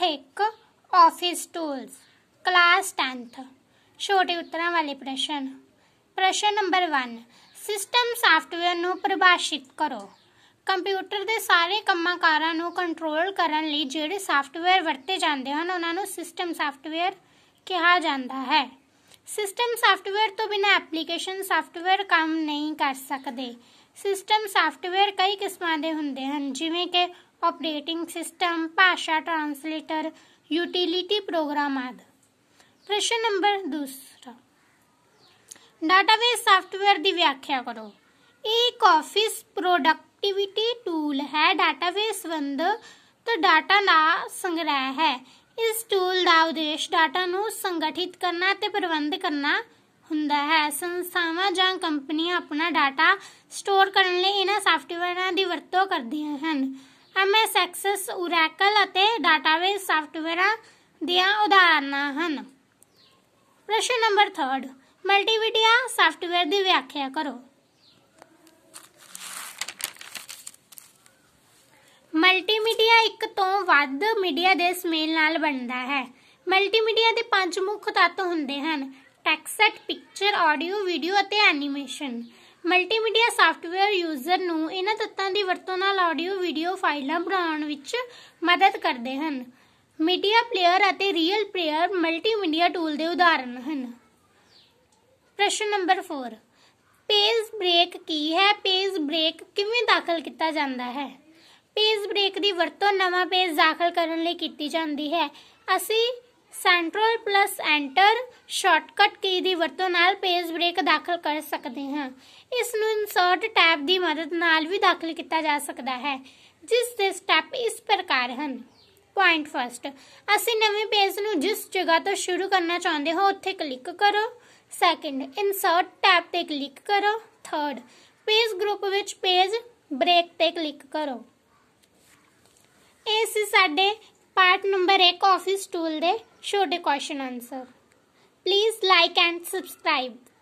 8.1 office tools class 10th ਛੋਟੇ ਉੱਤਰਾਂ ਵਾਲੇ ਪ੍ਰਸ਼ਨ ਪ੍ਰਸ਼ਨ ਨੰਬਰ 1 ਸਿਸਟਮ ਸਾਫਟਵੇਅਰ ਨੂੰ ਪਰਿਭਾਸ਼ਿਤ ਕਰੋ ਕੰਪਿਊਟਰ ਦੇ ਸਾਰੇ ਕੰਮਾਂਕਾਰਾਂ ਨੂੰ ਕੰਟਰੋਲ ਕਰਨ ਲਈ ਜਿਹੜੇ ਸਾਫਟਵੇਅਰ ਵਰਤੇ ਜਾਂਦੇ ਹਨ ਉਹਨਾਂ ਨੂੰ ਸਿਸਟਮ ਸਾਫਟਵੇਅਰ ਕਿਹਾ ਜਾਂਦਾ ਹੈ ਸਿਸਟਮ ਸਾਫਟਵੇਅਰ ਤੋਂ ਬਿਨਾ ਐਪਲੀਕੇਸ਼ਨ ਸਾਫਟਵੇਅਰ ਕੰਮ ਨਹੀਂ ਕਰ ਸਕਦੇ ਸਿਸਟਮ ਸਾਫਟਵੇਅਰ ਕਈ ਕਿਸਮਾਂ ਦੇ ਹੁੰਦੇ ਹਨ ਜਿਵੇਂ ਕਿ ऑपरेटिंग सिस्टम भाषा ट्रांसलेटर यूटिलिटी प्रोग्राम आदि ਪ੍ਰਸ਼ਨ ਨੰਬਰ ਦੂਸਰਾ ਡਾਟਾਬੇਸ ਸੌਫਟਵੇਅਰ ਦੀ ਵਿਆਖਿਆ ਕਰੋ ਇਹ ਇੱਕ ਆਫਿਸ ਪ੍ਰੋਡਕਟਿਵਿਟੀ ਟੂਲ ਹੈ ਡਾਟਾਬੇਸ ਸੰਬੰਧਤ ਡਾਟਾ ਦਾ ਸੰਗ੍ਰਹਿ ਹੈ ਇਸ ਟੂਲ ਦਾ ਉਦੇਸ਼ ਡਾਟਾ ਨੂੰ ਸੰਗਠਿਤ ਕਰਨਾ ਤੇ ਪ੍ਰਬੰਧ ਕਰਨਾ ਹੁੰਦਾ ਹੈ ਸੰਸਥਾਵਾਂ ਜਾਂ ਕੰਪਨੀਆਂ ਆਪਣਾ ਡਾਟਾ ਸਟੋਰ ਕਰਨ ਲਈ ਇਹਨਾਂ ਸੌਫਟਵੇਅਰਾਂ ਦੀ ਵਰਤੋਂ ਕਰਦੀਆਂ ਹਨ ਐਮਐਸ ਐਕਸੈਸ ਓਰੈਕਲ ਅਤੇ ਡਾਟਾਬੇਸ ਸੌਫਟਵੇਅਰਾਂ ਦੀਆਂ ਉਦਾਹਰਨਾਂ ਹਨ ਪ੍ਰਸ਼ਨ ਨੰਬਰ 3 ਮਲਟੀਮੀਡੀਆ ਸੌਫਟਵੇਅਰ ਦੀ ਵਿਆਖਿਆ ਕਰੋ ਮਲਟੀਮੀਡੀਆ ਇੱਕ ਤੋਂ ਵੱਧ ਮੀਡੀਆ ਦੇ ਸਮੇਲ ਨਾਲ ਬਣਦਾ ਹੈ ਮਲਟੀਮੀਡੀਆ ਦੇ ਪੰਜ ਮੁੱਖ ਤੱਤ ਹੁੰਦੇ ਹਨ ਟੈਕਸਟ ਪਿਕਚਰ ਆਡੀਓ ਵੀਡੀਓ ਅਤੇ ਐਨੀਮੇਸ਼ਨ ਮਲਟੀਮੀਡੀਆ ਸੌਫਟਵੇਅਰ ਯੂਜ਼ਰ ਨੂੰ ਇਹਨਾਂ ਤੱਤਾਂ ਦੀ ਵਰਤੋਂ ਨਾਲ ਆਡੀਓ ਵੀਡੀਓ ਫਾਈਲਾਂ ਬਣਾਉਣ ਵਿੱਚ ਮਦਦ ਕਰਦੇ ਹਨ ਮੀਡੀਆ ਪਲੇਅਰ ਅਤੇ ਰੀਅਲ ਪਲੇਅਰ ਮਲਟੀਮੀਡੀਆ ਟੂਲ ਦੇ ਉਦਾਹਰਣ ਹਨ ਪ੍ਰਸ਼ਨ ਨੰਬਰ 4 ਪੇਜ ਬ੍ਰੇਕ ਕੀ ਹੈ ਪੇਜ ਬ੍ਰੇਕ ਕਿਵੇਂ ਦਾਖਲ ਕੀਤਾ ਜਾਂਦਾ ਹੈ ਪੇਜ ਬ੍ਰੇਕ ਦੀ ਵਰਤੋਂ ਨਵਾਂ ਪੇਜ ਦਾਖਲ ਕਰਨ ਲਈ ਕੀਤੀ ਜਾਂਦੀ ਹੈ ਅਸੀਂ control plus enter shortcut key ਦੀ ਵਰਤੋਂ ਨਾਲ ਪੇਜ ਬ੍ਰੇਕ ਦਾਖਲ ਕਰ ਸਕਦੇ ਹਾਂ ਇਸ ਨੂੰ ਇਨਸਰਟ ਟੈਬ ਦੀ ਮਦਦ ਨਾਲ ਵੀ ਦਾਖਲ ਕੀਤਾ ਜਾ ਸਕਦਾ ਹੈ ਜਿਸ ਦੇ ਸਟੈਪ ਇਸ ਪ੍ਰਕਾਰ ਹਨ ਪੁਆਇੰਟ ਫਸਟ ਅਸੀਂ ਨਵੇਂ ਪੇਜ ਨੂੰ ਜਿਸ ਜਗ੍ਹਾ ਤੋਂ ਸ਼ੁਰੂ ਕਰਨਾ ਚਾਹੁੰਦੇ ਹੋ ਉੱਥੇ ਕਲਿੱਕ ਕਰੋ ਸੈਕੰਡ ਇਨਸਰਟ ਟੈਬ ਤੇ ਕਲਿੱਕ ਕਰੋ ਥਰਡ ਪੇਜ ਗਰੁੱਪ ਵਿੱਚ ਪੇਜ ਬ੍ਰੇਕ ਤੇ ਕਲਿੱਕ ਕਰੋ ਇਸ ਸਾਡੇ ਪਾਰਟ ਨੰਬਰ 1 ਆਫਿਸ ਟੂਲ ਦੇ ਛੋਟੇ question answer please like and subscribe